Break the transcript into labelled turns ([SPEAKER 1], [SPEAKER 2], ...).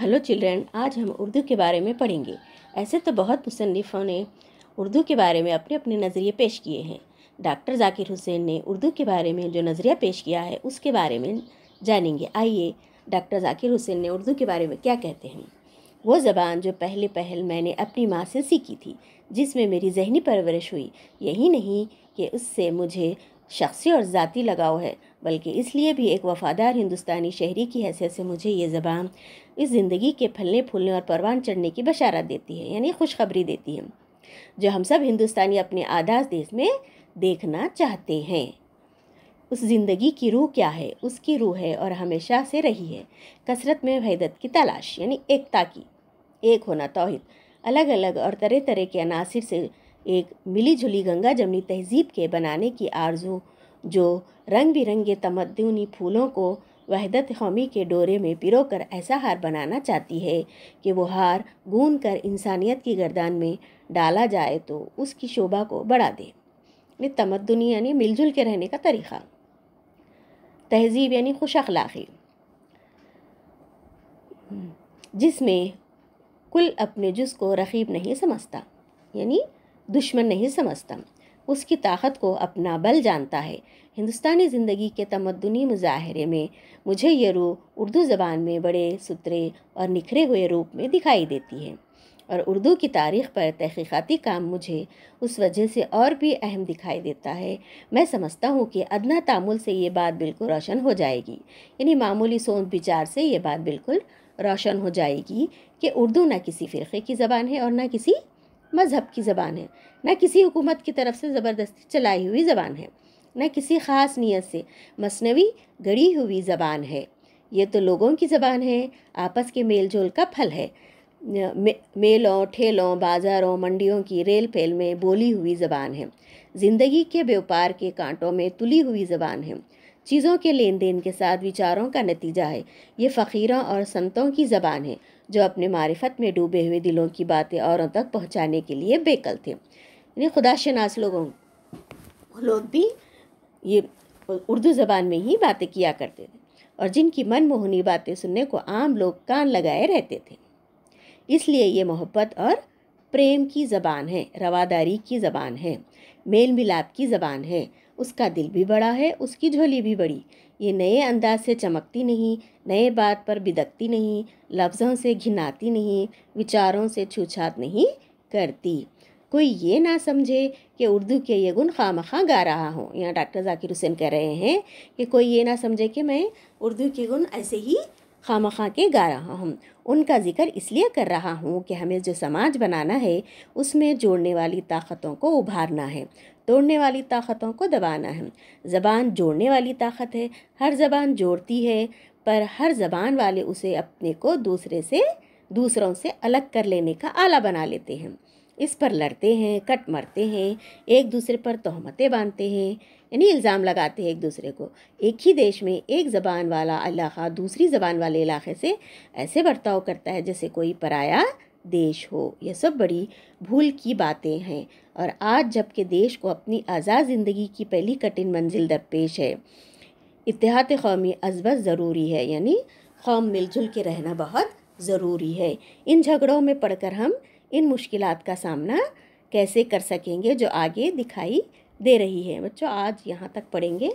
[SPEAKER 1] hello children आज हम उर्दू के बारे में पढ़ेंगे ऐसे तो बहुत मुसनफ़ों ने उर्दू के बारे में अपने अपने नज़रिए पेश किए हैं डॉक्टर जाकिर हुसैन ने उर्दू के बारे में जो नज़रिया पेश किया है उसके बारे में जानेंगे आइए डॉक्टर जाकिर हुसैन ने उर्दू के बारे में क्या कहते हैं वो ज़बान जो पहले पहल मैंने अपनी माँ से सीखी थी जिसमें मेरी जहनी परवरिश हुई यही नहीं कि उससे मुझे शख्सी और ज़ाती लगाव है बल्कि इसलिए भी एक वफ़ादार हिंदुस्तानी शहरी की हैसियत से मुझे ये ज़बान इस ज़िंदगी के फलने फूलने और परवान चढ़ने की बशारत देती है यानी खुशखबरी देती है जो हम सब हिंदुस्तानी अपने आदाज देश में देखना चाहते हैं उस ज़िंदगी की रूह क्या है उसकी रूह है और हमेशा से रही है कसरत में वहदत की तलाश यानी एकता की एक होना तोहद अलग अलग और तरह तरह के अनासर से एक मिली जुली गंगा जमनी तहजीब के बनाने की आरजू जो रंग बिरंगे तमद्दुनी फूलों को वहदत कौमी के डोरे में पिरो कर ऐसा हार बनाना चाहती है कि वो हार गून कर इंसानियत की गर्दान में डाला जाए तो उसकी शोभा को बढ़ा दे ये तमद्दुनी यानी मिलजुल के रहने का तरीक़ा तहजीब यानी खुश अखलाक़ी जिसमें कुल अपने जुस को रखीब नहीं समझता यानी दुश्मन नहीं समझता उसकी ताकत को अपना बल जानता है हिंदुस्तानी ज़िंदगी के तमदनी मुजाहरे में मुझे ये रूह उर्दू ज़बान में बड़े सुतरे और निखरे हुए रूप में दिखाई देती है और उर्दू की तारीख़ पर तहकीक़ाती काम मुझे उस वजह से और भी अहम दिखाई देता है मैं समझता हूँ कि अदना तामुल से ये बात बिल्कुल रोशन हो जाएगी यानी मामूली सोच विचार से ये बात बिल्कुल रोशन हो जाएगी कि उर्दू ना किसी फ़िरक़े की ज़बान है और ना किसी मज़हब की ज़बान है न किसी हुकूमत की तरफ से ज़बरदस्ती चलाई हुई ज़बान है न किसी ख़ास नीयत से मसनवी गढ़ी हुई ज़बान है ये तो लोगों की ज़बान है आपस के मेल जोल का फल है मेलों ठेलों बाज़ारों मंडियों की रेल फेल में बोली हुई ज़बान है ज़िंदगी के व्यापार के कांटों में तुली हुई ज़बान है चीज़ों के लेन देन के साथ विचारों का नतीजा है ये फ़कीरों और संतों की ज़बान है जो अपने मारिफत में डूबे हुए दिलों की बातें औरों तक पहुँचाने के लिए बेकल थे इन्हें खुदा शनास लोगों लोग भी ये उर्दू ज़बान में ही बातें किया करते थे और जिनकी मन मोहनी बातें सुनने को आम लोग कान लगाए रहते थे इसलिए ये मोहब्बत और प्रेम की ज़बान है रवादारी की ज़बान है मेल मिलाप की ज़बान है उसका दिल भी बड़ा है उसकी झोली भी बड़ी ये नए अंदाज से चमकती नहीं नए बात पर बिदकती नहीं लफ्ज़ों से घिनाती नहीं विचारों से छूछात नहीं करती कोई ये ना समझे कि उर्दू के ये गुण खाम खां गा रहा हूँ यहाँ डॉक्टर जाकिर हुसैन कह रहे हैं कि कोई ये ना समझे कि मैं उर्दू के गुण ऐसे ही खाम खा के गा रहा हूँ उनका जिक्र इसलिए कर रहा हूँ कि हमें जो समाज बनाना है उसमें जोड़ने वाली ताकतों को उभारना है तोड़ने वाली ताकतों को दबाना है ज़बान जोड़ने वाली ताकत है हर ज़बान जोड़ती है पर हर ज़बान वाले उसे अपने को दूसरे से दूसरों से अलग कर लेने का आला बना लेते हैं इस पर लड़ते हैं कट मरते हैं एक दूसरे पर तोहमतें बांधते हैं यानी इल्ज़ाम लगाते हैं एक दूसरे को एक ही देश में एक ज़बान वाला इलाका दूसरी ज़बान वाले इलाके से ऐसे बर्ताव करता है जैसे कोई पराया देश हो यह सब बड़ी भूल की बातें हैं और आज जबकि देश को अपनी आज़ाद ज़िंदगी की पहली कठिन मंजिल दरपेश है इतिहात कौमी अजबत ज़रूरी है यानी कौम मिलजुल के रहना बहुत ज़रूरी है इन झगड़ों में पढ़कर हम इन मुश्किल का सामना कैसे कर सकेंगे जो आगे दिखाई दे रही है बच्चों आज यहाँ तक पढ़ेंगे